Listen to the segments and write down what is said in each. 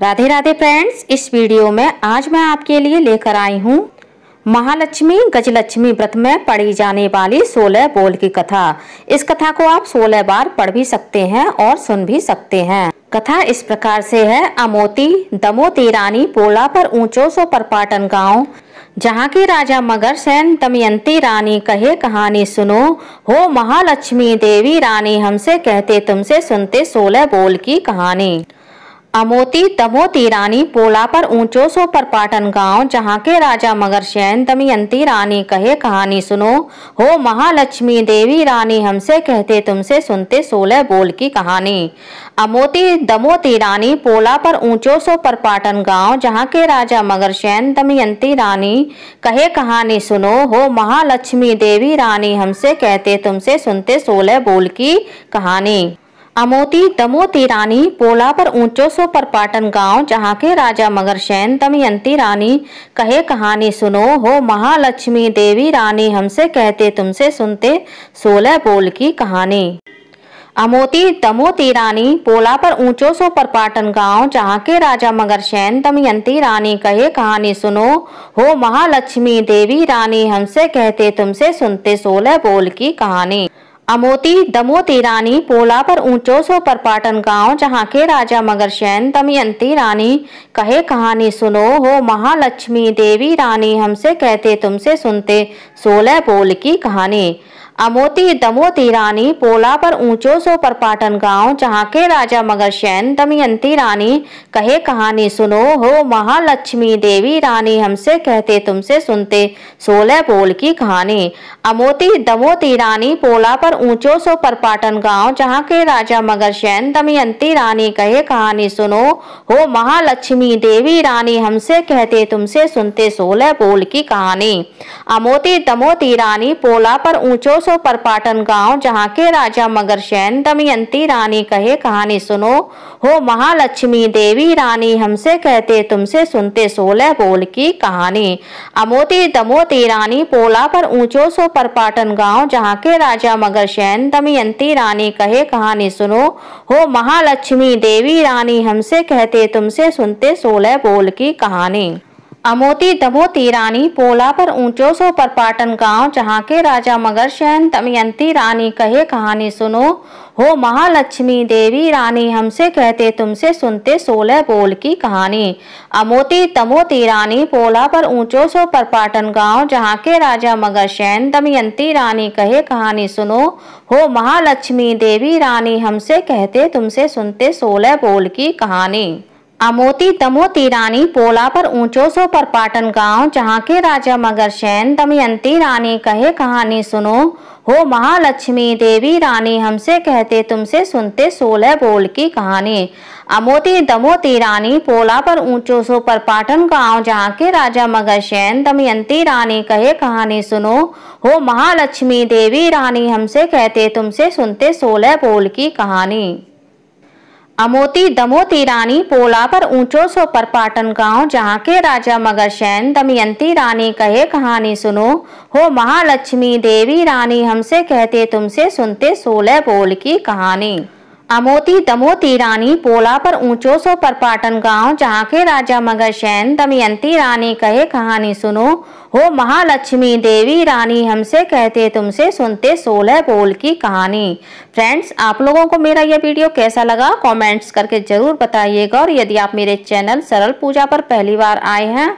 Radhe Radhe friends इस video में आज मैं आपके लिए लेकर आई हूँ महालक्ष्मी गजलक्ष्मी व्रत में पढ़ी जाने वाली सोलह बोल की कथा इस कथा को आप सोलह बार पढ़ भी सकते हैं और सुन भी सकते हैं कथा इस प्रकार से है अमोती दमोती रानी पोला पर ऊंचो सो पर पाटन गाँव जहाँ के राजा मगर सैन दमयंती रानी कहे कहानी सुनो हो महालक्ष्मी देवी रानी हमसे कहते तुमसे सुनते सोलह बोल की कहानी अमोती दमोती रानी पोला पर ऊंचो सो पर पाटन गांव जहाँ के राजा मगर शैन दमयंती रानी कहे कहानी सुनो हो महालक्ष्मी देवी रानी हमसे कहते तुमसे सुनते सोलह बोल की कहानी अमोती दमोती रानी पोला पर ऊंचो सो पर पाटन गांव जहाँ के राजा मगर शैन दमयंती रानी कहे कहानी सुनो हो महालक्ष्मी देवी रानी हमसे कहते तुमसे सुनते सोलह बोल की कहानी अमोती दमोती रानी पोला पर ऊंचो सो पर पाटन गांव जहाँ के राजा शैन दमयंती रानी कहे कहानी सुनो हो महालक्ष्मी देवी रानी हमसे कहते तुमसे सुनते सोलह बोल की कहानी अमोती दमोती रानी पोला पर ऊंचो सो पर पाटन गांव जहाँ के राजा शैन दमयंती रानी कहे कहानी सुनो हो महालक्ष्मी देवी रानी हमसे कहते तुमसे सुनते सोलह बोल की कहानी अमोती दमोती रानी पोला पर ऊंचो सो पर पाटन गांव जहाँ के राजा मगर शैन दमयंती रानी कहे कहानी सुनो हो महालक्ष्मी देवी रानी हमसे कहते तुमसे सुनते सोलह पोल की कहानी अमोती दमोती रानी पोला पर ऊंचो सो पर पाटन गांव जहाँ के राजा मगरशैन दमयंती रानी कहे कहानी सुनो हो महालक्ष्मी देवी रानी हमसे कहते तुमसे सुनते सोलह पोल की कहानी अमोती दमोती रानी पोला पर ऊंचो सो पर पाटन गांव जहाँ के राजा मगरशैन दमयंती रानी कहे कहानी सुनो हो महालक्ष्मी देवी रानी हमसे कहते तुमसे सुनते सोलह पोल की कहानी अमोती दमोती रानी पोला पर ऊंचो सो परपाटन गांव जहाँ के राजा मगरशैन दमयंती रानी कहे कहानी सुनो हो महालक्ष्मी देवी रानी हमसे कहते तुमसे सुनते सोलह बोल की कहानी अमोती दमोती रानी पोला पर ऊंचो सो परपाटन गांव जहाँ के राजा मगरशैन दमयंती रानी कहे कहानी सुनो हो महालक्ष्मी देवी रानी हमसे कहते तुमसे सुनते सोलह बोल की कहानी अमोती दमोती रानी पोला पर ऊंचो सो पर पाटन गांव जहाँ के राजा मगर शयन दमयंती रानी कहे कहानी सुनो हो महालक्ष्मी देवी रानी हमसे कहते तुमसे सुनते सोलह बोल की कहानी अमोती तमोती रानी पोला पर ऊंचो सो पर पाटन गांव जहाँ के राजा मगर शैन दमयंती रानी कहे कहानी सुनो हो महालक्ष्मी देवी रानी हमसे कहते तुमसे सुनते सोलह बोल की कहानी अमोती तमोती रानी पोला पर ऊंचो सो पर पाटन गांव जहाँ के राजा मगर शैन दमयंती रानी कहे कहानी सुनो हो महालक्ष्मी देवी रानी हमसे कहते तुमसे सुनते सोलह बोल की कहानी अमोती दमोती रानी पोला पर ऊंचो सो पर पाटन गांव जहाँ के राजा मगर शैन दमयंती रानी कहे कहानी सुनो हो महालक्ष्मी देवी रानी हमसे कहते तुमसे सुनते सोलह बोल की कहानी अमोती दमोती रानी पोला पर ऊंचो सो पर पाटन गाँव जहाँ के राजा मगर शैन दमयंती रानी कहे कहानी सुनो हो महालक्ष्मी देवी रानी हमसे कहते तुमसे सुनते सोलह बोल की कहानी अमोती दमोती रानी पोला पर ऊंचो सो पर पाटन गाँव जहाँ के राजा मगर शैन दमयंती रानी कहे कहानी सुनो हो महालक्ष्मी देवी रानी हमसे कहते तुमसे सुनते सोलह बोल की कहानी फ्रेंड्स आप लोगों को मेरा यह वीडियो कैसा लगा कमेंट्स करके जरूर बताइएगा और यदि आप मेरे चैनल सरल पूजा पर पहली बार आए हैं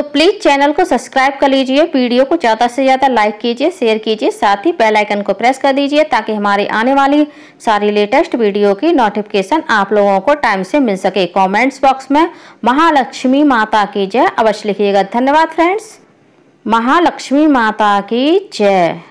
तो प्लीज़ चैनल को सब्सक्राइब कर लीजिए वीडियो को ज़्यादा से ज़्यादा लाइक कीजिए शेयर कीजिए साथ ही बेल आइकन को प्रेस कर दीजिए ताकि हमारे आने वाली सारी लेटेस्ट वीडियो की नोटिफिकेशन आप लोगों को टाइम से मिल सके कमेंट्स बॉक्स में महालक्ष्मी माता की जय अवश्य लिखिएगा धन्यवाद फ्रेंड्स महालक्ष्मी माता की जय